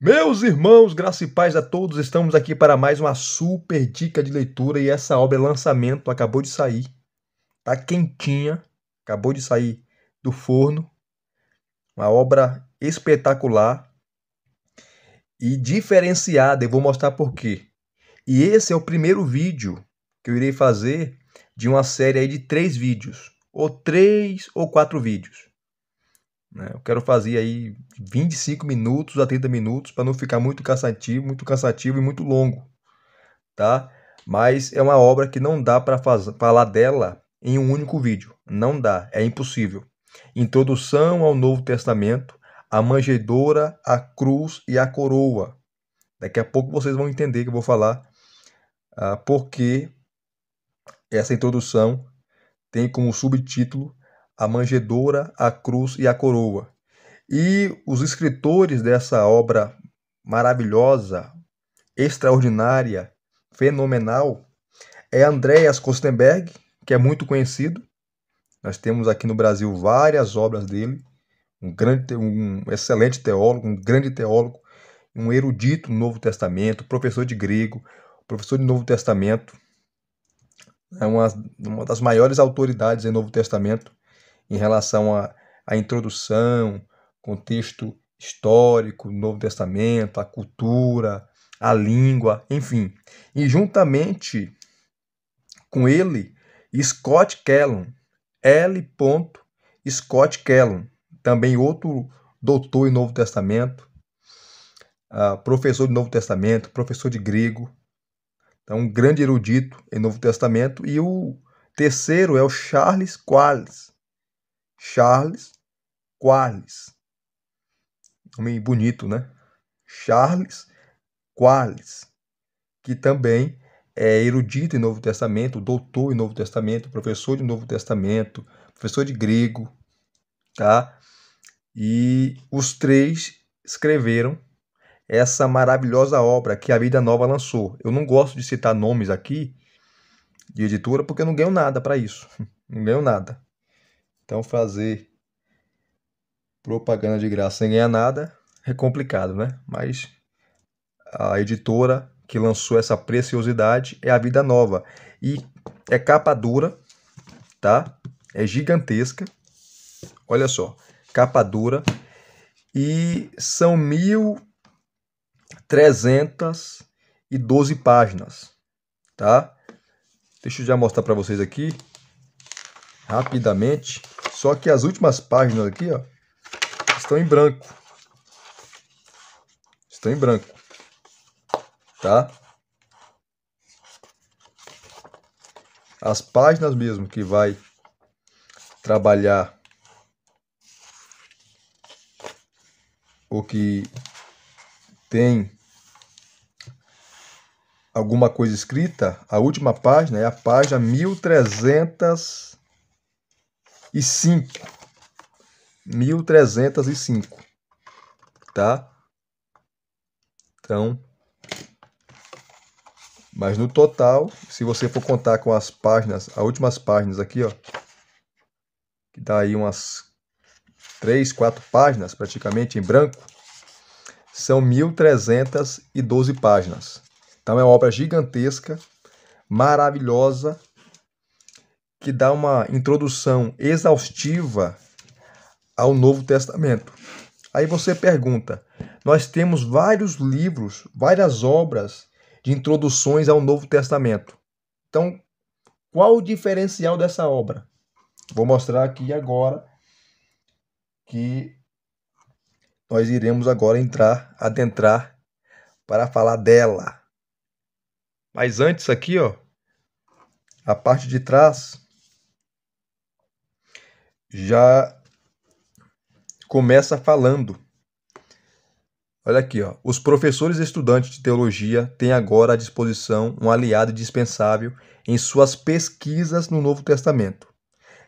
Meus irmãos, graças e paz a todos, estamos aqui para mais uma super dica de leitura e essa obra é lançamento, acabou de sair, tá quentinha, acabou de sair do forno, uma obra espetacular e diferenciada, eu vou mostrar por quê. E esse é o primeiro vídeo que eu irei fazer de uma série aí de três vídeos, ou três ou quatro vídeos. Né? Eu quero fazer aí 25 minutos a 30 minutos para não ficar muito cansativo, muito cansativo e muito longo, tá? Mas é uma obra que não dá para falar dela em um único vídeo, não dá, é impossível. Introdução ao Novo Testamento, a manjedoura, a cruz e a coroa. Daqui a pouco vocês vão entender que eu vou falar ah, porque essa introdução tem como subtítulo a manjedoura, a cruz e a coroa. E os escritores dessa obra maravilhosa, extraordinária, fenomenal, é Andreas Kostenberg, que é muito conhecido. Nós temos aqui no Brasil várias obras dele. Um, grande, um excelente teólogo, um grande teólogo, um erudito no Novo Testamento, professor de grego, professor de Novo Testamento. É uma, uma das maiores autoridades em Novo Testamento em relação à, à introdução, contexto histórico, Novo Testamento, a cultura, a língua, enfim. E juntamente com ele, Scott Kellum, L. Scott Kellum, também outro doutor em Novo Testamento, ah, professor de Novo Testamento, professor de grego, então um grande erudito em Novo Testamento, e o terceiro é o Charles Qualles, Charles Quarles. Nome bonito, né? Charles Quarles, que também é erudito em Novo Testamento, doutor em Novo Testamento, professor de Novo Testamento, professor de grego, tá? E os três escreveram essa maravilhosa obra que a Vida Nova lançou. Eu não gosto de citar nomes aqui de editora porque eu não ganho nada para isso. Não ganho nada. Então fazer propaganda de graça sem ganhar nada é complicado, né? Mas a editora que lançou essa preciosidade é a Vida Nova. E é capa dura, tá? É gigantesca. Olha só, capa dura. E são 1.312 páginas, tá? Deixa eu já mostrar para vocês aqui, rapidamente. Só que as últimas páginas aqui, ó, estão em branco. Estão em branco. Tá? As páginas mesmo que vai trabalhar ou que tem alguma coisa escrita, a última página é a página 1300 e cinco, mil e cinco, tá? Então, mas no total, se você for contar com as páginas, as últimas páginas aqui, ó, que dá aí umas três, quatro páginas praticamente em branco, são 1312 páginas. Então é uma obra gigantesca, maravilhosa, que dá uma introdução exaustiva ao Novo Testamento. Aí você pergunta: nós temos vários livros, várias obras de introduções ao Novo Testamento. Então, qual o diferencial dessa obra? Vou mostrar aqui agora que nós iremos agora entrar, adentrar para falar dela. Mas antes aqui, ó, a parte de trás já começa falando. Olha aqui, ó. Os professores e estudantes de teologia têm agora à disposição um aliado indispensável em suas pesquisas no Novo Testamento.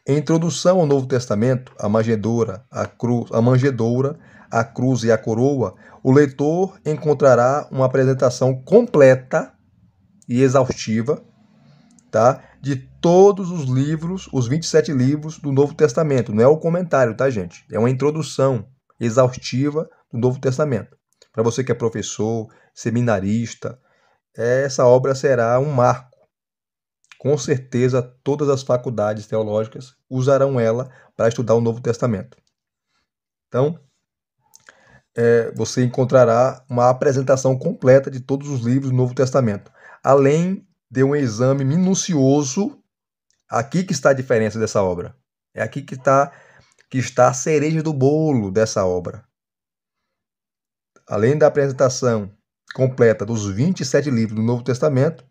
Em introdução ao Novo Testamento, a manjedoura, a cruz, a manjedoura, a cruz e a coroa, o leitor encontrará uma apresentação completa e exaustiva, tá, de todos os livros, os 27 livros do Novo Testamento. Não é o comentário, tá, gente? É uma introdução exaustiva do Novo Testamento. Para você que é professor, seminarista, essa obra será um marco. Com certeza, todas as faculdades teológicas usarão ela para estudar o Novo Testamento. Então, é, você encontrará uma apresentação completa de todos os livros do Novo Testamento, além de um exame minucioso Aqui que está a diferença dessa obra. É aqui que está que está a cereja do bolo dessa obra. Além da apresentação completa dos 27 livros do Novo Testamento,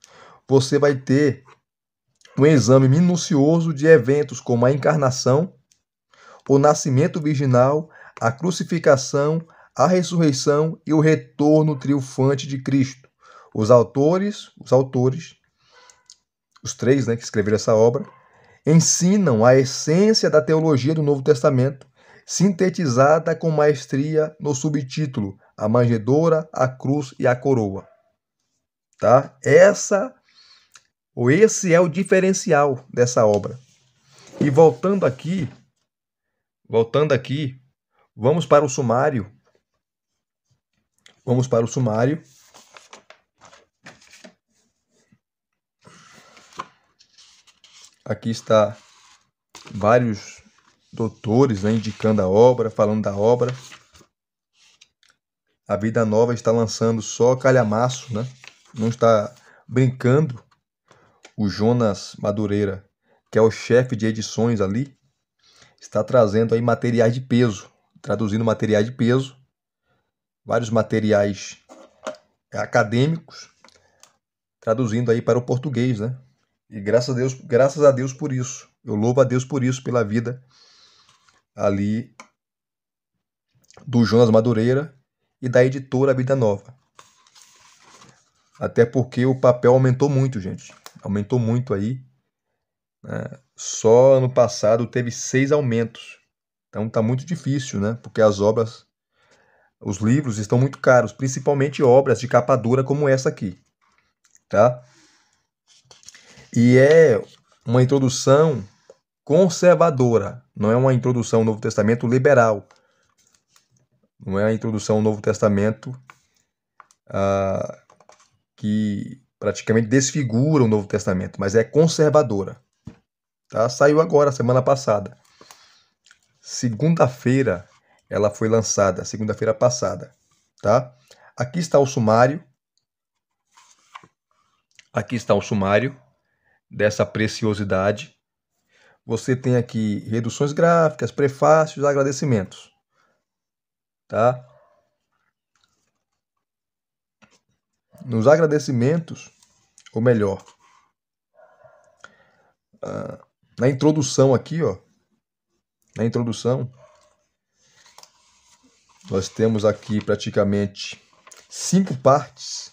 você vai ter um exame minucioso de eventos como a encarnação, o nascimento virginal, a crucificação, a ressurreição e o retorno triunfante de Cristo. Os autores, os autores os três né, que escreveram essa obra, ensinam a essência da teologia do Novo Testamento, sintetizada com maestria no subtítulo A Manjedoura, a Cruz e a Coroa. Tá? Essa ou esse é o diferencial dessa obra. E voltando aqui, voltando aqui, vamos para o sumário. Vamos para o sumário Aqui está vários doutores né, indicando a obra, falando da obra. A Vida Nova está lançando só calhamaço, né? Não está brincando. O Jonas Madureira, que é o chefe de edições ali, está trazendo aí materiais de peso, traduzindo materiais de peso, vários materiais acadêmicos, traduzindo aí para o português, né? E graças a Deus, graças a Deus por isso. Eu louvo a Deus por isso, pela vida ali do Jonas Madureira e da editora Vida Nova. Até porque o papel aumentou muito, gente. Aumentou muito aí. Né? Só ano passado teve seis aumentos. Então tá muito difícil, né? Porque as obras, os livros estão muito caros, principalmente obras de capa dura como essa aqui, tá? E é uma introdução conservadora, não é uma introdução ao Novo Testamento liberal. Não é a introdução ao Novo Testamento ah, que praticamente desfigura o Novo Testamento, mas é conservadora. Tá? Saiu agora, semana passada. Segunda-feira ela foi lançada, segunda-feira passada. Tá? Aqui está o sumário. Aqui está o sumário dessa preciosidade. Você tem aqui reduções gráficas, prefácios, agradecimentos. Tá? Nos agradecimentos, ou melhor, ah, na introdução aqui, ó, na introdução, nós temos aqui praticamente cinco partes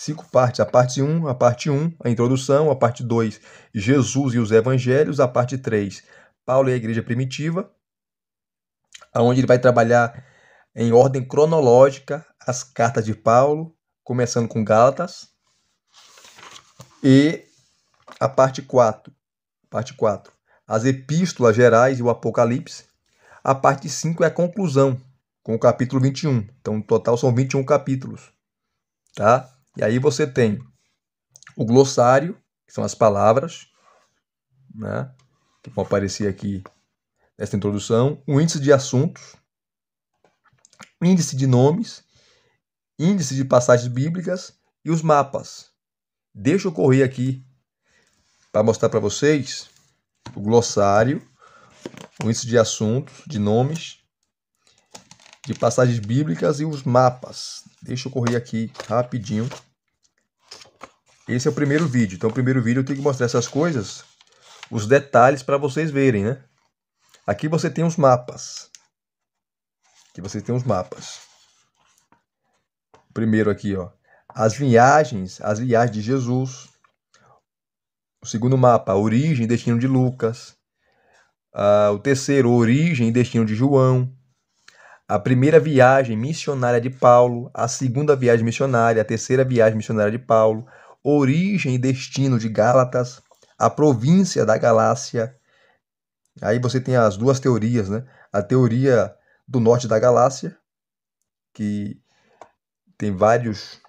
cinco partes. A parte 1, a parte 1, a introdução, a parte 2, Jesus e os evangelhos, a parte 3, Paulo e a igreja primitiva, aonde ele vai trabalhar em ordem cronológica as cartas de Paulo, começando com Gálatas. E a parte 4, parte 4, as epístolas gerais e o Apocalipse. A parte 5 é a conclusão, com o capítulo 21. Então, no total são 21 capítulos. Tá? E aí você tem o glossário, que são as palavras, né, que vão aparecer aqui nesta introdução, o índice de assuntos, índice de nomes, índice de passagens bíblicas e os mapas. Deixa eu correr aqui para mostrar para vocês o glossário, o índice de assuntos, de nomes, de passagens bíblicas e os mapas. Deixa eu correr aqui rapidinho esse é o primeiro vídeo. Então, o primeiro vídeo eu tenho que mostrar essas coisas, os detalhes para vocês verem, né? Aqui você tem os mapas. Aqui você tem os mapas. Primeiro aqui, ó, as viagens, as viagens de Jesus. O segundo mapa, a origem e destino de Lucas. Ah, o terceiro, origem e destino de João. A primeira viagem missionária de Paulo, a segunda viagem missionária, a terceira viagem missionária de Paulo, origem e destino de Gálatas, a província da Galácia. Aí você tem as duas teorias, né? A teoria do norte da Galácia, que tem vários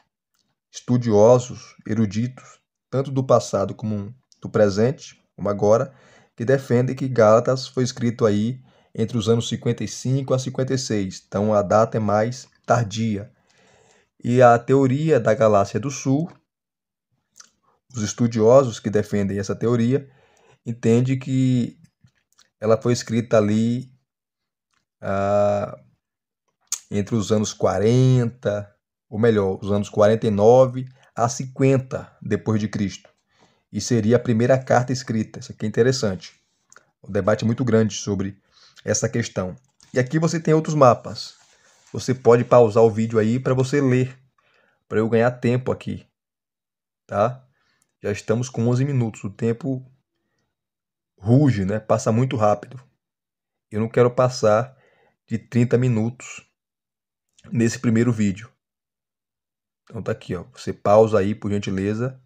estudiosos, eruditos, tanto do passado como do presente, como agora, que defendem que Gálatas foi escrito aí entre os anos 55 a 56, então a data é mais tardia. E a teoria da Galácia do Sul, os estudiosos que defendem essa teoria entendem que ela foi escrita ali ah, entre os anos 40, ou melhor, os anos 49 a 50 depois de Cristo. E seria a primeira carta escrita. Isso aqui é interessante. o debate é muito grande sobre essa questão. E aqui você tem outros mapas. Você pode pausar o vídeo aí para você ler, para eu ganhar tempo aqui, tá? Já estamos com 11 minutos. O tempo ruge, né? Passa muito rápido. Eu não quero passar de 30 minutos nesse primeiro vídeo. Então tá aqui, ó. Você pausa aí, por gentileza,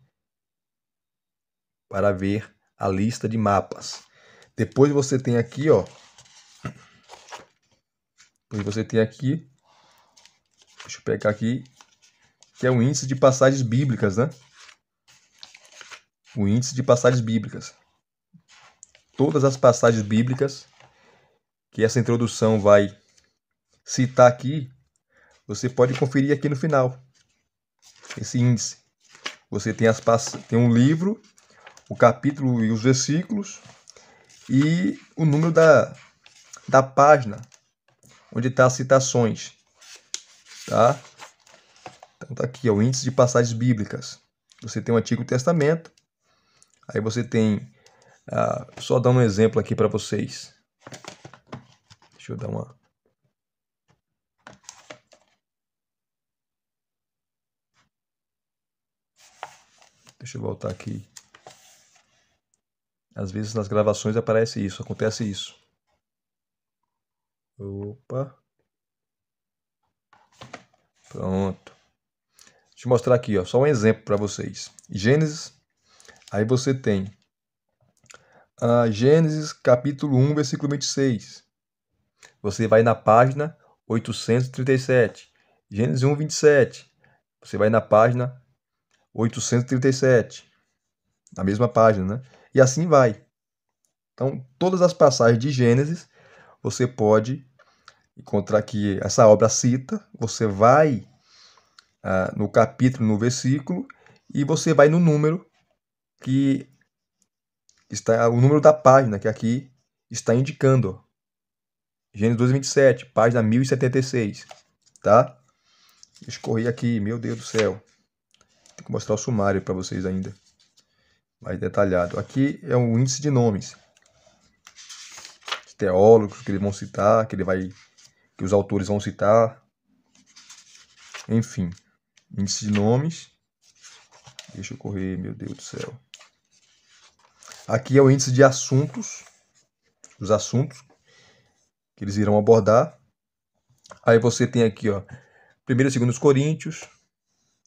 para ver a lista de mapas. Depois você tem aqui, ó. Depois você tem aqui. Deixa eu pegar aqui. Que é o índice de passagens bíblicas, né? o índice de passagens bíblicas. Todas as passagens bíblicas que essa introdução vai citar aqui, você pode conferir aqui no final. Esse índice. Você tem, as tem um livro, o capítulo e os versículos, e o número da, da página onde está as citações. Tá? Então tá aqui, ó, o índice de passagens bíblicas. Você tem o Antigo Testamento, Aí você tem, ah, só dar um exemplo aqui para vocês. Deixa eu dar uma Deixa eu voltar aqui. Às vezes nas gravações aparece isso, acontece isso. Opa. Pronto. Deixa eu mostrar aqui, ó, só um exemplo para vocês. Gênesis Aí você tem ah, Gênesis capítulo 1, versículo 26. Você vai na página 837. Gênesis 1, 27. Você vai na página 837. Na mesma página, né? E assim vai. Então, todas as passagens de Gênesis, você pode encontrar que essa obra cita, você vai ah, no capítulo, no versículo, e você vai no número que está o número da página que aqui está indicando. Gênesis 12, 27, página 1076, tá? Escorri aqui, meu Deus do céu. Tem que mostrar o sumário para vocês ainda. Mais detalhado. Aqui é um índice de nomes. Os teólogos que eles vão citar, que ele vai que os autores vão citar. Enfim, índice de nomes Deixa eu correr, meu Deus do céu. Aqui é o índice de assuntos, os assuntos que eles irão abordar. Aí você tem aqui, ó, primeiro e segundo Coríntios,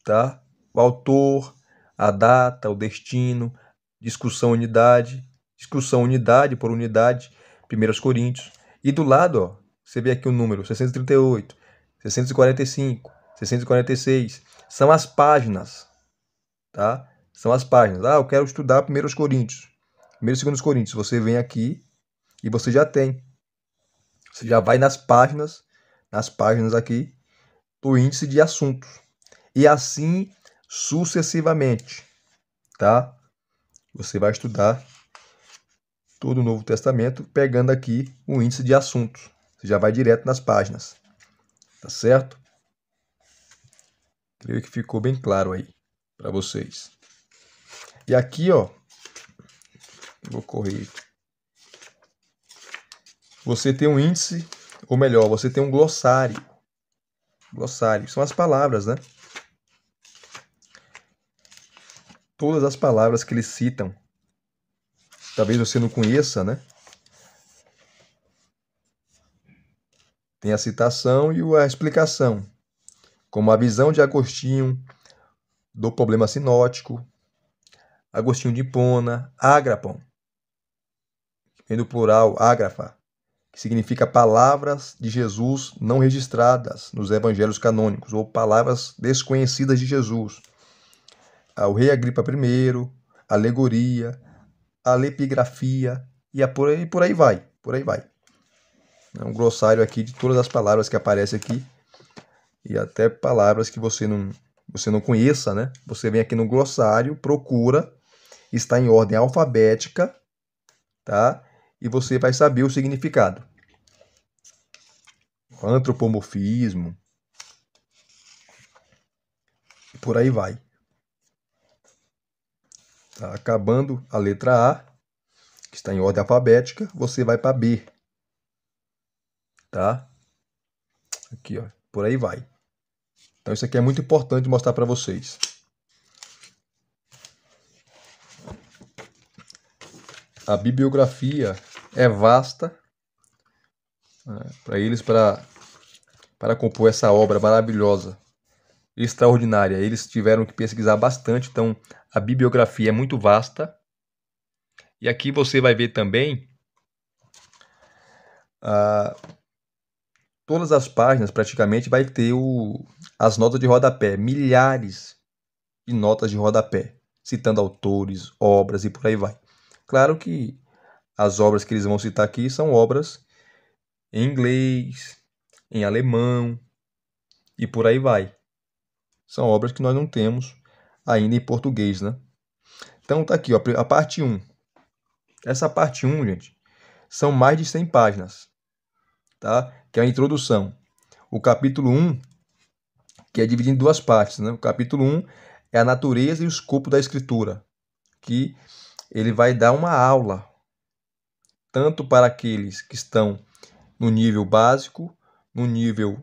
tá? O autor, a data, o destino, discussão unidade, discussão unidade por unidade, 1 Coríntios. E do lado, ó, você vê aqui o número 638, 645, 646, são as páginas tá? São as páginas. Ah, eu quero estudar primeiro os Coríntios. Primeiro e segundo Coríntios. Você vem aqui e você já tem. Você já vai nas páginas, nas páginas aqui do índice de assuntos. E assim sucessivamente, tá? Você vai estudar todo o Novo Testamento pegando aqui o índice de assuntos. Você já vai direto nas páginas. Tá certo? Creio que ficou bem claro aí para vocês. E aqui, ó, vou correr. Você tem um índice, ou melhor, você tem um glossário. Glossário são as palavras, né? Todas as palavras que eles citam. Talvez você não conheça, né? Tem a citação e a explicação, como a visão de Agostinho, do problema sinótico, Agostinho de Hipona, Agrapon, vem do plural Agrafa, que significa palavras de Jesus não registradas nos evangelhos canônicos, ou palavras desconhecidas de Jesus. O rei Agripa I, alegoria, alepigrafia, e por aí, por aí vai, por aí vai. É um glossário aqui de todas as palavras que aparecem aqui, e até palavras que você não, você não conheça, né? Você vem aqui no glossário, procura, está em ordem alfabética, tá? E você vai saber o significado. Antropomorfismo. E por aí vai. Tá? Acabando a letra A, que está em ordem alfabética, você vai para B. Tá? Aqui, ó. Por aí vai. Então isso aqui é muito importante mostrar para vocês. A bibliografia é vasta né, para eles, para para compor essa obra maravilhosa, extraordinária. Eles tiveram que pesquisar bastante, então a bibliografia é muito vasta. E aqui você vai ver também ah, todas as páginas praticamente vai ter o, as notas de rodapé, milhares de notas de rodapé, citando autores, obras e por aí vai. Claro que as obras que eles vão citar aqui são obras em inglês, em alemão e por aí vai. São obras que nós não temos ainda em português, né? Então tá aqui, ó, a parte 1. Essa parte 1, gente, são mais de 100 páginas tá? que é a introdução. O capítulo 1, que é dividido em duas partes. Né? O capítulo 1 é a natureza e o escopo da escritura, que ele vai dar uma aula, tanto para aqueles que estão no nível básico, no nível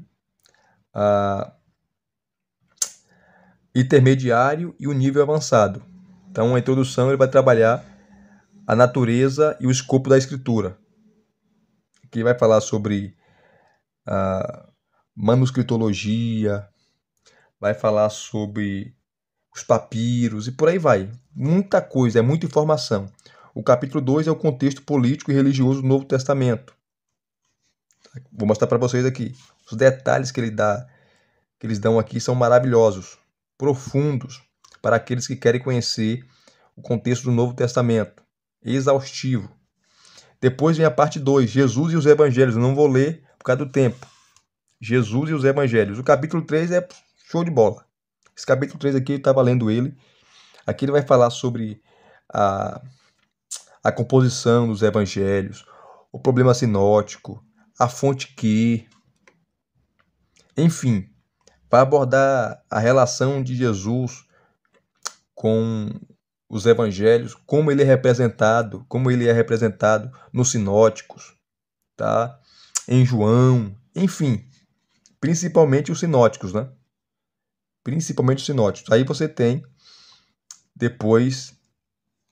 ah, intermediário e o nível avançado. Então, a introdução ele vai trabalhar a natureza e o escopo da escritura que vai falar sobre ah, manuscritologia, vai falar sobre os papiros e por aí vai. Muita coisa, é muita informação. O capítulo 2 é o contexto político e religioso do Novo Testamento. Vou mostrar para vocês aqui. Os detalhes que ele dá, que eles dão aqui são maravilhosos, profundos para aqueles que querem conhecer o contexto do Novo Testamento, exaustivo. Depois vem a parte 2, Jesus e os Evangelhos. Eu não vou ler por causa do tempo. Jesus e os Evangelhos. O capítulo 3 é show de bola. Esse capítulo 3 aqui, eu estava lendo ele. Aqui ele vai falar sobre a, a composição dos Evangelhos, o problema sinótico, a fonte que. Enfim, vai abordar a relação de Jesus com os evangelhos, como ele é representado, como ele é representado nos sinóticos, tá? Em João, enfim, principalmente os sinóticos, né? Principalmente os sinóticos. Aí você tem depois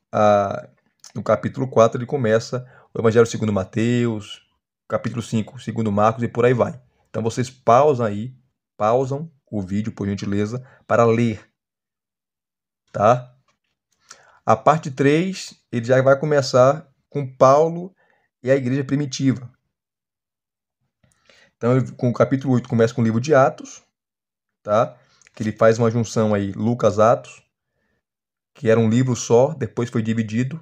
a, no capítulo 4 ele começa o evangelho segundo Mateus, capítulo 5 segundo Marcos e por aí vai. Então vocês pausam aí, pausam o vídeo por gentileza para ler, tá? A parte 3, ele já vai começar com Paulo e a igreja primitiva. Então, com o capítulo 8 começa com o livro de Atos, tá? Que ele faz uma junção aí Lucas Atos, que era um livro só, depois foi dividido.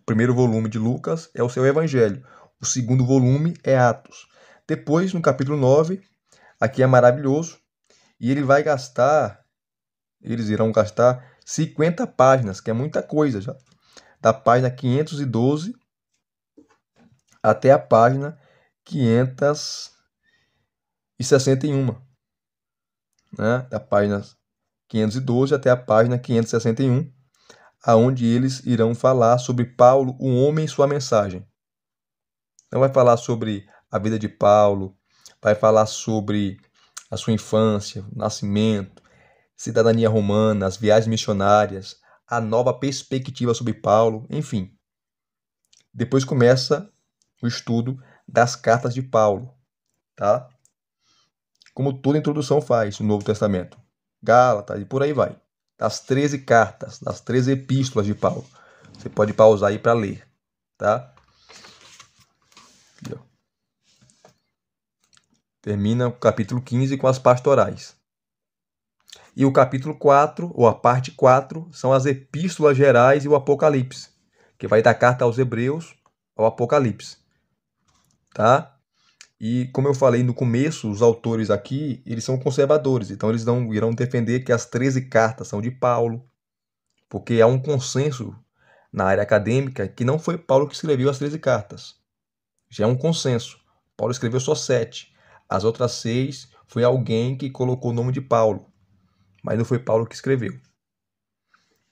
O primeiro volume de Lucas é o seu evangelho. O segundo volume é Atos. Depois, no capítulo 9, aqui é maravilhoso, e ele vai gastar eles irão gastar 50 páginas, que é muita coisa já. Da página 512 até a página 561. Né? Da página 512 até a página 561, aonde eles irão falar sobre Paulo, o homem e sua mensagem. Então vai falar sobre a vida de Paulo, vai falar sobre a sua infância, o nascimento, cidadania romana, as viagens missionárias, a nova perspectiva sobre Paulo, enfim. Depois começa o estudo das cartas de Paulo, tá? Como toda introdução faz no Novo Testamento. Gálatas e por aí vai. Das 13 cartas, das 13 epístolas de Paulo. Você pode pausar aí para ler, tá? Termina o capítulo 15 com as pastorais. E o capítulo 4, ou a parte 4, são as epístolas gerais e o Apocalipse, que vai da carta aos Hebreus ao Apocalipse. Tá? E como eu falei no começo, os autores aqui, eles são conservadores, então eles não irão defender que as 13 cartas são de Paulo, porque há um consenso na área acadêmica que não foi Paulo que escreveu as 13 cartas. Já é um consenso. Paulo escreveu só sete. As outras seis foi alguém que colocou o nome de Paulo mas não foi Paulo que escreveu.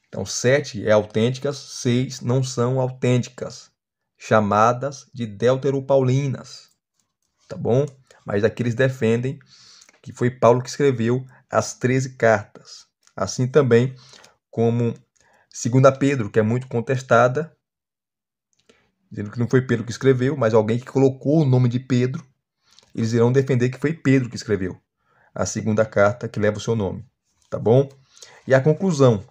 Então, sete é autênticas, seis não são autênticas, chamadas de deuteropaulinas, tá bom? Mas aqui eles defendem que foi Paulo que escreveu as treze cartas. Assim também como segunda Pedro, que é muito contestada, dizendo que não foi Pedro que escreveu, mas alguém que colocou o nome de Pedro, eles irão defender que foi Pedro que escreveu a segunda carta que leva o seu nome tá bom? E a conclusão.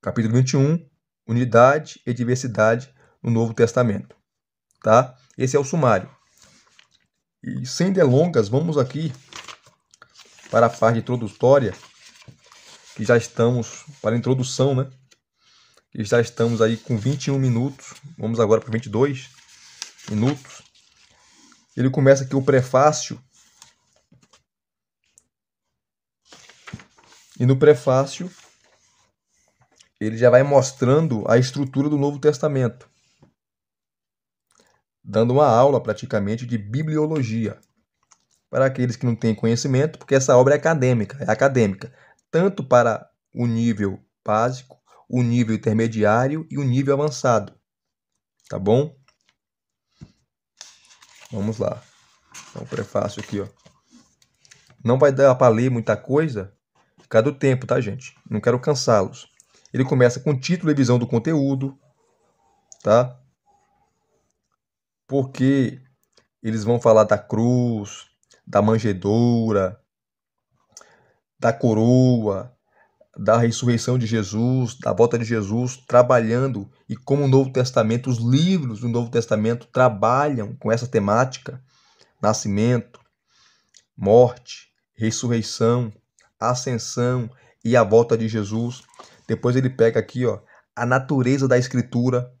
Capítulo 21, unidade e diversidade no Novo Testamento, tá? Esse é o sumário. E sem delongas, vamos aqui para a parte introdutória, que já estamos para a introdução, né? Que já estamos aí com 21 minutos. Vamos agora para 22 minutos. Ele começa aqui o prefácio E no prefácio, ele já vai mostrando a estrutura do Novo Testamento, dando uma aula praticamente de bibliologia para aqueles que não têm conhecimento, porque essa obra é acadêmica, é acadêmica, tanto para o nível básico, o nível intermediário e o nível avançado. Tá bom? Vamos lá. Então, prefácio aqui, ó. Não vai dar para ler muita coisa, cada tempo, tá, gente? Não quero cansá-los. Ele começa com título e visão do conteúdo, tá? Porque eles vão falar da cruz, da manjedoura, da coroa, da ressurreição de Jesus, da volta de Jesus, trabalhando e como o Novo Testamento, os livros do Novo Testamento trabalham com essa temática: nascimento, morte, ressurreição, ascensão e a volta de Jesus. Depois ele pega aqui, ó, a natureza da escritura,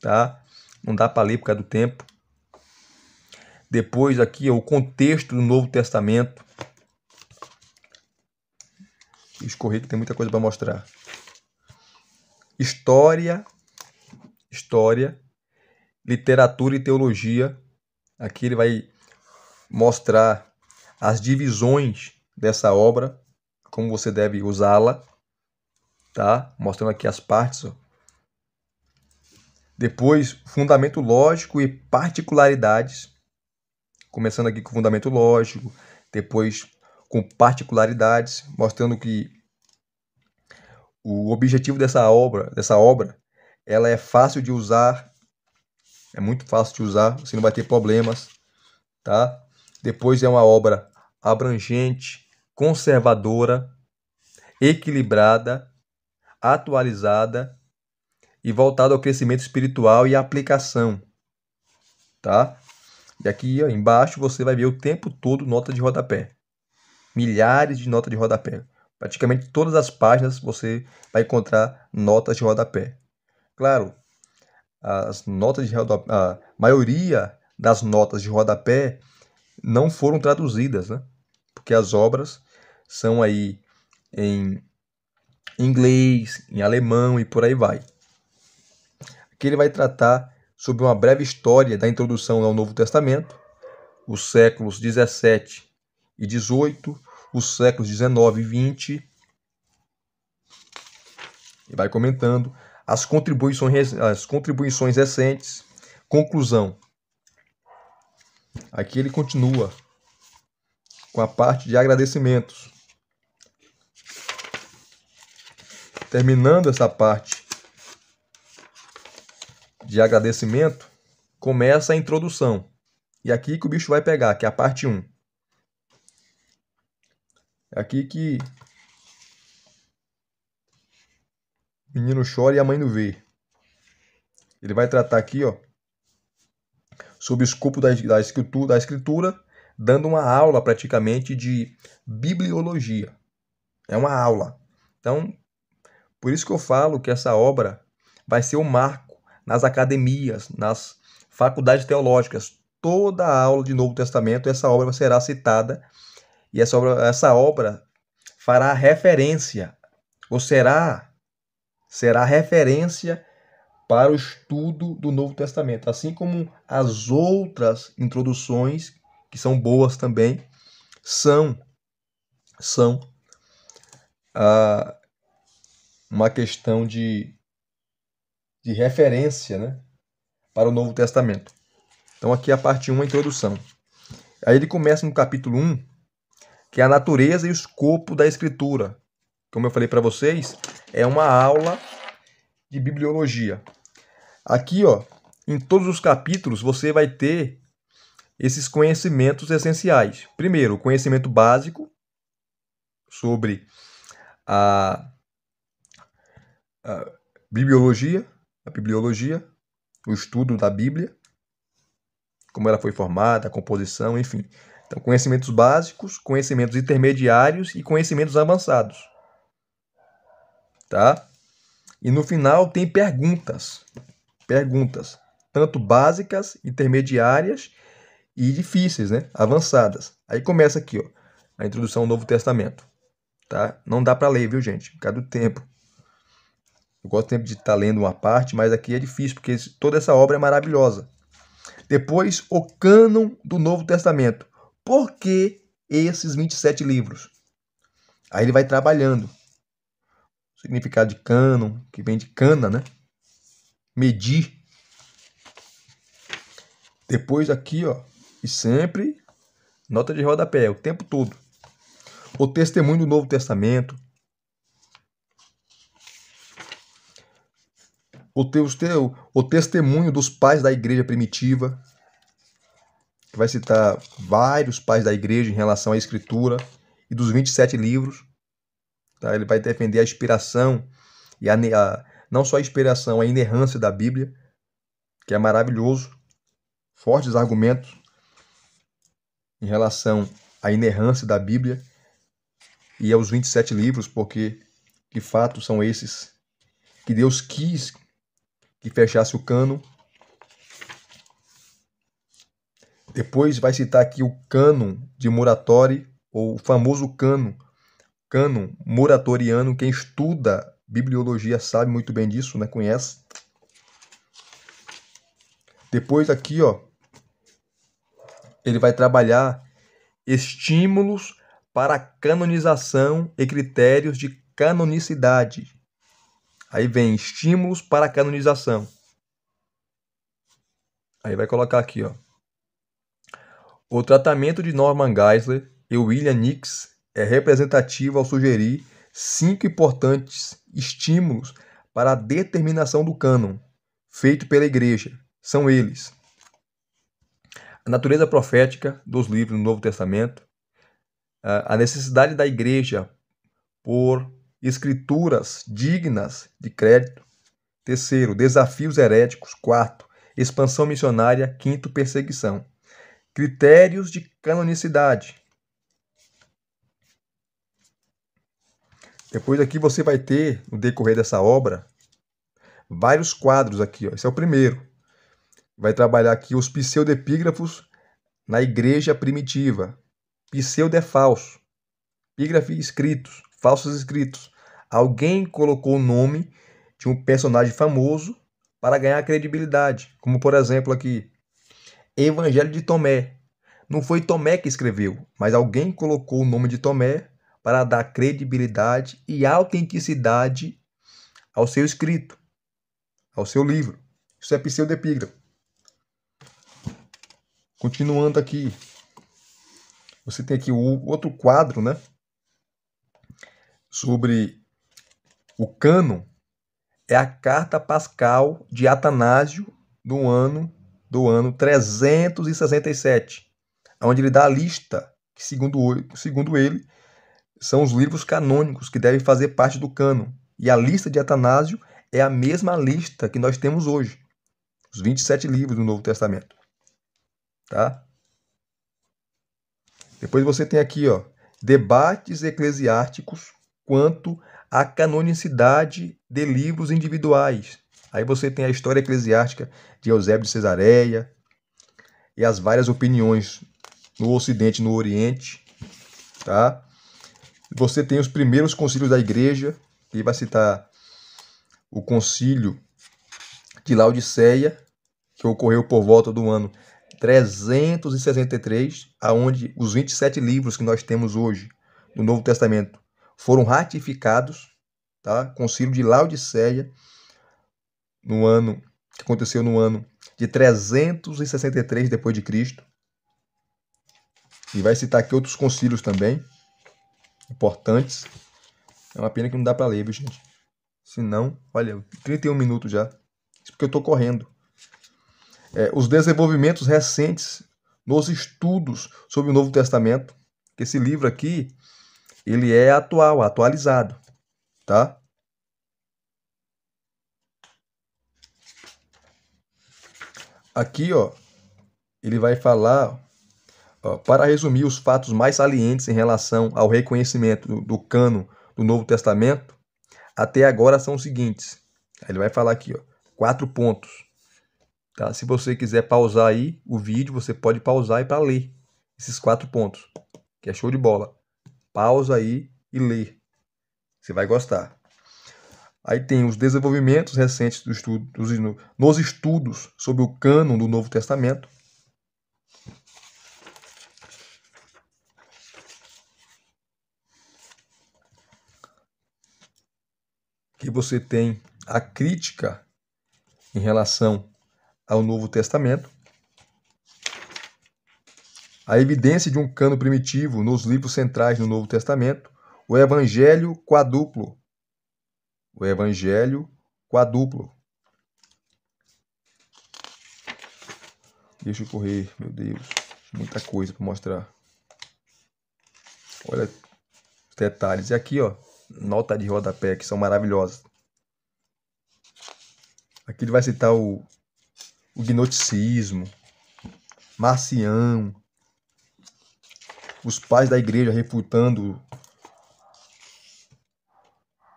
tá? Não dá para ler por causa do tempo. Depois aqui ó, o contexto do Novo Testamento. Escorrer que tem muita coisa para mostrar. História, história, literatura e teologia. Aqui ele vai mostrar as divisões dessa obra, como você deve usá-la, tá? Mostrando aqui as partes, ó. Depois, fundamento lógico e particularidades. Começando aqui com fundamento lógico, depois com particularidades, mostrando que o objetivo dessa obra, dessa obra, ela é fácil de usar, é muito fácil de usar, você não vai ter problemas, tá? Depois é uma obra abrangente, conservadora, equilibrada, atualizada e voltada ao crescimento espiritual e aplicação, tá? E aqui ó, embaixo você vai ver o tempo todo nota de rodapé. Milhares de notas de rodapé. Praticamente todas as páginas você vai encontrar notas de rodapé. Claro, as notas de rodapé, a maioria das notas de rodapé não foram traduzidas, né? porque as obras são aí em inglês, em alemão e por aí vai. Aqui ele vai tratar sobre uma breve história da introdução ao Novo Testamento, os séculos 17 e 18, os séculos 19 e 20. E vai comentando as contribuições, as contribuições recentes. Conclusão. Aqui ele continua com a parte de agradecimentos. Terminando essa parte de agradecimento, começa a introdução. E aqui que o bicho vai pegar, que é a parte 1. É aqui que o menino chora e a mãe não vê. Ele vai tratar aqui, ó, sobre o escopo da, da, escritura, da escritura dando uma aula praticamente de bibliologia. É uma aula. Então, por isso que eu falo que essa obra vai ser o um marco nas academias, nas faculdades teológicas. Toda a aula de Novo Testamento, essa obra será citada e essa obra, essa obra fará referência, ou será, será referência para o estudo do Novo Testamento, assim como as outras introduções que são boas também, são, são ah, uma questão de, de referência né, para o Novo Testamento. Então, aqui é a parte 1, a introdução. Aí ele começa no capítulo 1, que é a natureza e o escopo da escritura. Como eu falei para vocês, é uma aula de bibliologia. Aqui, ó, em todos os capítulos, você vai ter esses conhecimentos essenciais. Primeiro, o conhecimento básico sobre a, a bibliologia, a bibliologia, o estudo da Bíblia, como ela foi formada, a composição, enfim. Então, conhecimentos básicos, conhecimentos intermediários e conhecimentos avançados. Tá? E no final tem perguntas. Perguntas, tanto básicas, intermediárias e difíceis, né? avançadas. Aí começa aqui ó, a introdução ao Novo Testamento. Tá? Não dá para ler, viu, gente? Por causa do tempo. Eu gosto sempre de estar tá lendo uma parte, mas aqui é difícil, porque toda essa obra é maravilhosa. Depois, o cânon do Novo Testamento. Por que esses 27 livros? Aí ele vai trabalhando. O significado de cânon, que vem de cana, né? Medir. Depois aqui, ó, e sempre nota de rodapé, o tempo todo. O testemunho do Novo Testamento. O, teu, o testemunho dos pais da igreja primitiva. Que vai citar vários pais da igreja em relação à escritura e dos 27 livros. Tá? Ele vai defender a inspiração e a, a, não só a inspiração, a inerrância da Bíblia, que é maravilhoso. Fortes argumentos em relação à inerrância da Bíblia e aos 27 livros, porque de fato são esses que Deus quis que fechasse o cano. Depois vai citar aqui o cânon de Moratori, ou o famoso cano, cânon moratoriano. Quem estuda bibliologia sabe muito bem disso, né? conhece. Depois aqui, ó, ele vai trabalhar estímulos para canonização e critérios de canonicidade. Aí vem estímulos para canonização. Aí vai colocar aqui, ó. O tratamento de Norman Geisler e William Nix é representativo ao sugerir cinco importantes estímulos para a determinação do cânon feito pela igreja. São eles: a natureza profética dos livros do Novo Testamento, a necessidade da igreja por escrituras dignas de crédito. Terceiro, desafios heréticos. Quarto, expansão missionária. Quinto, perseguição. Critérios de canonicidade. Depois aqui você vai ter, no decorrer dessa obra, vários quadros aqui. Ó. Esse é o primeiro vai trabalhar aqui os pseudepígrafos na igreja primitiva. Pseudo é falso. Epígrafe escritos, falsos escritos. Alguém colocou o nome de um personagem famoso para ganhar credibilidade, como por exemplo aqui Evangelho de Tomé. Não foi Tomé que escreveu, mas alguém colocou o nome de Tomé para dar credibilidade e autenticidade ao seu escrito, ao seu livro. Isso é pseudepígrafo. Continuando aqui, você tem aqui o outro quadro, né? Sobre o cano é a carta pascal de Atanásio do ano do ano 367, onde ele dá a lista que segundo segundo ele são os livros canônicos que devem fazer parte do cano E a lista de Atanásio é a mesma lista que nós temos hoje, os 27 livros do Novo Testamento tá? Depois você tem aqui, ó, debates eclesiásticos quanto à canonicidade de livros individuais. Aí você tem a história eclesiástica de Eusébio de Cesareia e as várias opiniões no Ocidente e no Oriente, tá? Você tem os primeiros concílios da igreja, que vai citar o concílio de Laodiceia, que ocorreu por volta do ano 363, aonde os 27 livros que nós temos hoje do Novo Testamento foram ratificados, tá? Concílio de Laodiceia no ano que aconteceu no ano de 363 depois de Cristo. E vai citar aqui outros concílios também importantes. É uma pena que não dá para ler, viu, gente? Se não, olha, 31 minutos já. Isso porque eu tô correndo é, os desenvolvimentos recentes nos estudos sobre o Novo Testamento, que esse livro aqui, ele é atual, atualizado, tá? Aqui, ó, ele vai falar, ó, para resumir os fatos mais salientes em relação ao reconhecimento do, do cano do Novo Testamento, até agora são os seguintes. Ele vai falar aqui, ó, quatro pontos. Tá? Se você quiser pausar aí o vídeo, você pode pausar e para ler esses quatro pontos, que é show de bola. Pausa aí e lê. Você vai gostar. Aí tem os desenvolvimentos recentes do estudo, dos, nos estudos sobre o cânon do Novo Testamento. Que você tem a crítica em relação ao Novo Testamento, a evidência de um cano primitivo nos livros centrais do Novo Testamento, o Evangelho quadruplo. O Evangelho quadruplo. Deixa eu correr, meu Deus. Muita coisa para mostrar. Olha os detalhes. E aqui, ó, nota de rodapé que são maravilhosas. Aqui ele vai citar o o gnoticismo, Marcião, os pais da igreja refutando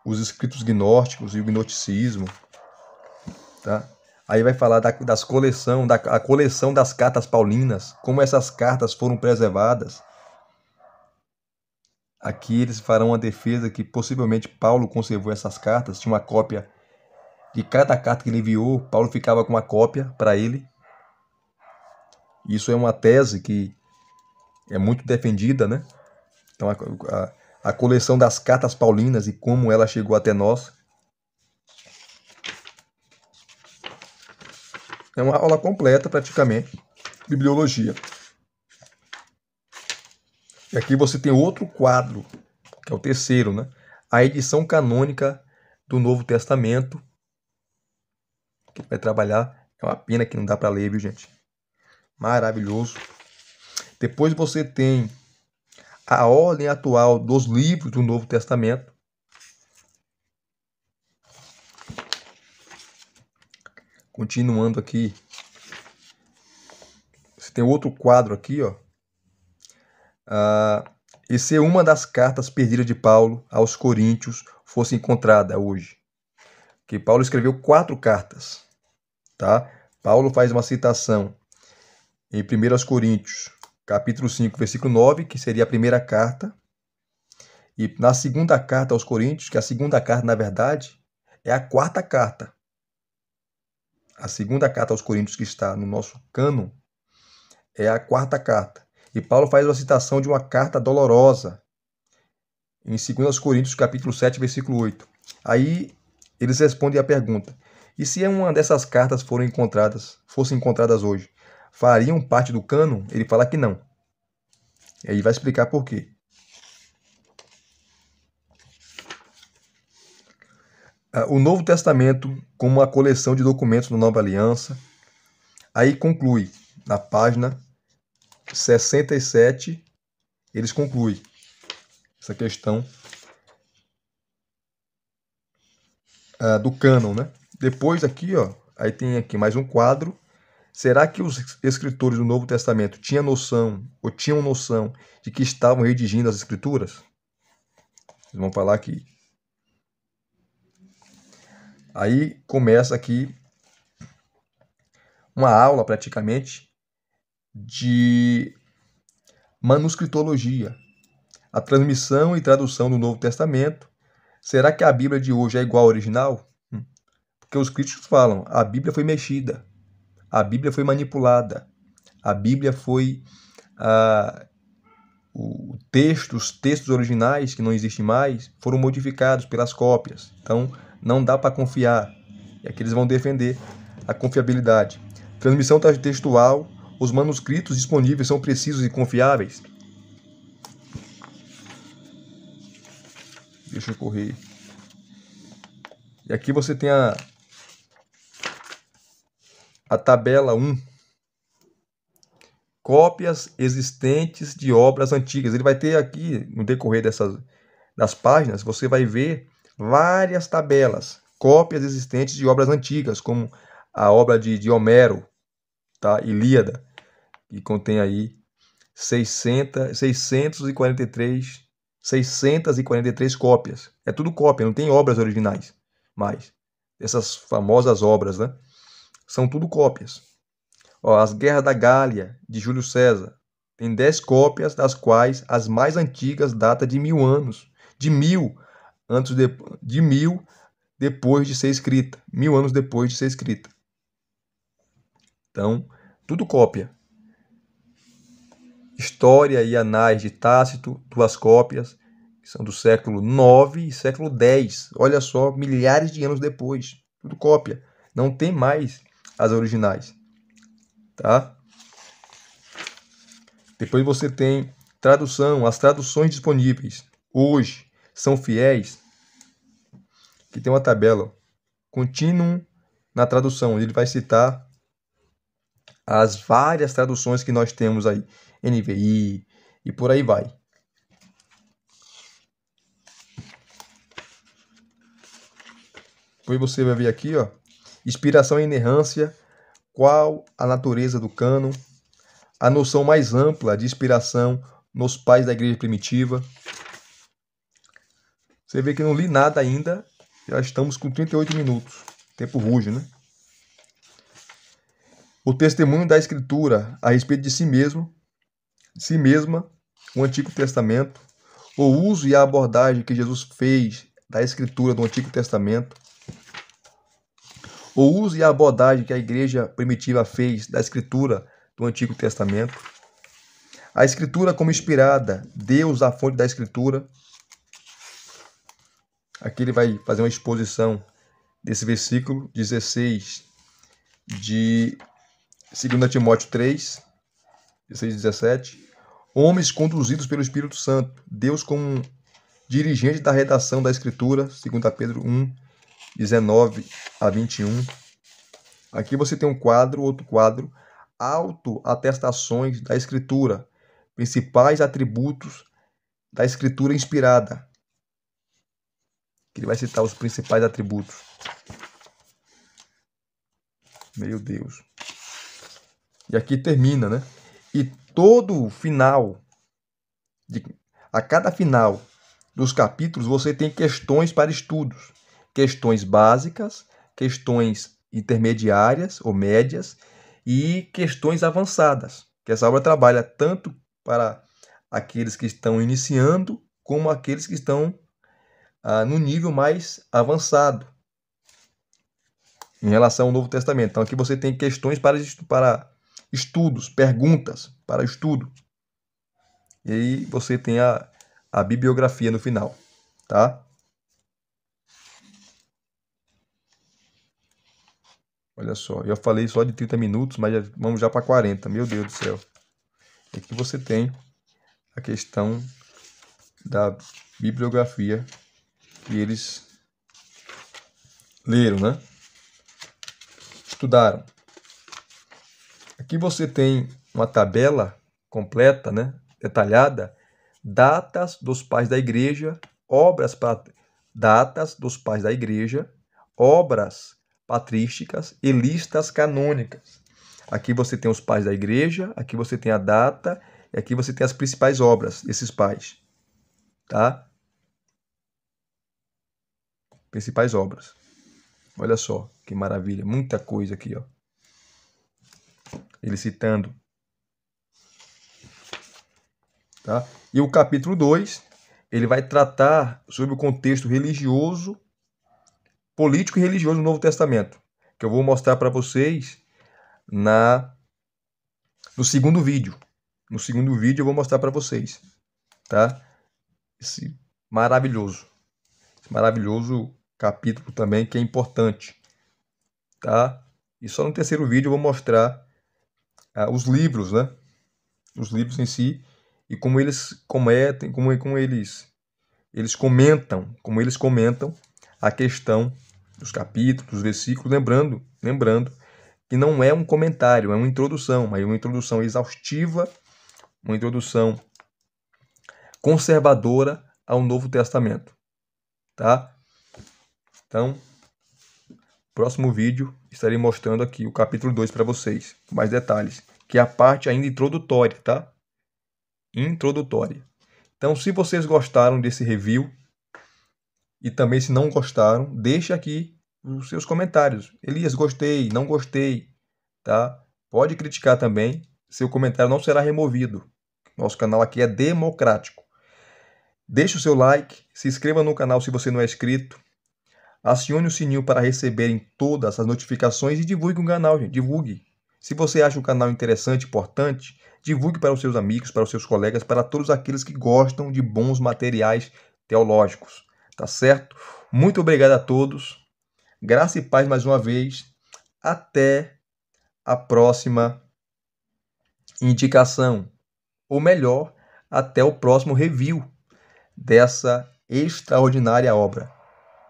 os escritos gnósticos e o gnoticismo, tá? Aí vai falar da, das coleção, da a coleção das cartas paulinas, como essas cartas foram preservadas. Aqui eles farão uma defesa que possivelmente Paulo conservou essas cartas, tinha uma cópia de cada carta que ele enviou, Paulo ficava com uma cópia para ele. Isso é uma tese que é muito defendida, né? Então, a, a, a coleção das cartas paulinas e como ela chegou até nós. É uma aula completa, praticamente, de bibliologia. E aqui você tem outro quadro, que é o terceiro, né? A edição canônica do Novo Testamento, que vai trabalhar. É uma pena que não dá para ler, viu, gente? Maravilhoso. Depois você tem a ordem atual dos livros do Novo Testamento. Continuando aqui. Você tem outro quadro aqui, ó. Ah, e se uma das cartas perdidas de Paulo aos Coríntios fosse encontrada hoje? Que Paulo escreveu quatro cartas tá? Paulo faz uma citação em 1 Coríntios, capítulo 5, versículo 9, que seria a primeira carta. E na segunda carta aos Coríntios, que é a segunda carta, na verdade, é a quarta carta. A segunda carta aos Coríntios, que está no nosso cano é a quarta carta. E Paulo faz uma citação de uma carta dolorosa, em 2 Coríntios, capítulo 7, versículo 8. Aí eles respondem à pergunta: e se uma dessas cartas foram encontradas, fossem encontradas hoje, fariam parte do cânon? Ele fala que não. E aí vai explicar por quê. Ah, o Novo Testamento como uma coleção de documentos da Nova Aliança. Aí conclui, na página 67, eles concluem essa questão ah, do cânon, né? Depois aqui, ó, aí tem aqui mais um quadro. Será que os escritores do Novo Testamento tinham noção ou tinham noção de que estavam redigindo as escrituras? Vocês vão falar aqui. Aí começa aqui uma aula praticamente de manuscritologia, a transmissão e tradução do Novo Testamento. Será que a Bíblia de hoje é igual à original? que os críticos falam: a Bíblia foi mexida, a Bíblia foi manipulada, a Bíblia foi. Ah, o texto, os textos originais, que não existem mais, foram modificados pelas cópias. Então, não dá para confiar. É que eles vão defender a confiabilidade. Transmissão textual, os manuscritos disponíveis são precisos e confiáveis? Deixa eu correr. E aqui você tem a a tabela 1. Cópias existentes de obras antigas. Ele vai ter aqui, no decorrer dessas das páginas, você vai ver várias tabelas, cópias existentes de obras antigas, como a obra de, de Homero, tá? Ilíada, que contém aí 600, 643, 643 cópias. É tudo cópia, não tem obras originais mais. Essas famosas obras, né? são tudo cópias. Ó, as Guerras da Gália, de Júlio César, tem 10 cópias, das quais as mais antigas data de mil anos, de mil antes de, de mil depois de ser escrita, mil anos depois de ser escrita. Então, tudo cópia. História e Anais de Tácito, duas cópias, que são do século IX e século X. Olha só, milhares de anos depois, tudo cópia. Não tem mais as originais, tá? Depois você tem tradução, as traduções disponíveis hoje são fiéis, que tem uma tabela, continuum na tradução, ele vai citar as várias traduções que nós temos aí, NVI e por aí vai. Depois você vai ver aqui, ó, inspiração e inerrância, qual a natureza do cano, a noção mais ampla de inspiração nos pais da igreja primitiva. Você vê que não li nada ainda, já estamos com 38 minutos, tempo ruge, né? O testemunho da escritura a respeito de si mesmo, de si mesma, o Antigo Testamento, o uso e a abordagem que Jesus fez da escritura do Antigo Testamento, o uso e a abordagem que a igreja primitiva fez da escritura do Antigo Testamento. A escritura como inspirada, Deus a fonte da escritura. Aqui ele vai fazer uma exposição desse versículo 16 de 2 Timóteo 3, 16 e 17. Homens conduzidos pelo Espírito Santo, Deus como dirigente da redação da Escritura, 2 Pedro 1, 19 a 21. Aqui você tem um quadro, outro quadro, autoatestações da escritura, principais atributos da escritura inspirada. Que ele vai citar os principais atributos. Meu Deus. E aqui termina, né? E todo final, de, a cada final dos capítulos, você tem questões para estudos questões básicas, questões intermediárias ou médias e questões avançadas, que essa obra trabalha tanto para aqueles que estão iniciando como aqueles que estão ah, no nível mais avançado em relação ao Novo Testamento. Então aqui você tem questões para, para estudos, perguntas para estudo. E aí você tem a, a bibliografia no final, tá? Olha só, eu falei só de 30 minutos, mas vamos já para 40. Meu Deus do céu. aqui você tem a questão da bibliografia que eles leram, né? Estudaram. Aqui você tem uma tabela completa, né? Detalhada, datas dos pais da igreja, obras para datas dos pais da igreja, obras patrísticas e listas canônicas. Aqui você tem os pais da igreja, aqui você tem a data, e aqui você tem as principais obras desses pais. Tá? Principais obras. Olha só, que maravilha, muita coisa aqui, ó. Ele citando. Tá? E o capítulo 2, ele vai tratar sobre o contexto religioso político e religioso no Novo Testamento, que eu vou mostrar para vocês na no segundo vídeo. No segundo vídeo eu vou mostrar para vocês, tá? Esse maravilhoso, esse maravilhoso capítulo também que é importante, tá? E só no terceiro vídeo eu vou mostrar ah, os livros, né? Os livros em si e como eles cometem, é, como, como eles eles comentam, como eles comentam a questão dos capítulos, dos versículos, lembrando, lembrando que não é um comentário, é uma introdução, mas uma introdução exaustiva, uma introdução conservadora ao Novo Testamento, tá? Então, próximo vídeo estarei mostrando aqui o capítulo 2 para vocês, com mais detalhes, que é a parte ainda introdutória, tá? Introdutória. Então, se vocês gostaram desse review, e também, se não gostaram, deixe aqui os seus comentários. Elias, gostei, não gostei, tá? Pode criticar também, seu comentário não será removido. Nosso canal aqui é democrático. Deixe o seu like, se inscreva no canal se você não é inscrito. Acione o sininho para receberem todas as notificações e divulgue o canal, gente. Divulgue. Se você acha o canal interessante, importante, divulgue para os seus amigos, para os seus colegas, para todos aqueles que gostam de bons materiais teológicos. Tá certo? Muito obrigado a todos. Graça e paz mais uma vez. Até a próxima indicação. Ou melhor, até o próximo review dessa extraordinária obra.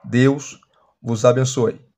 Deus vos abençoe.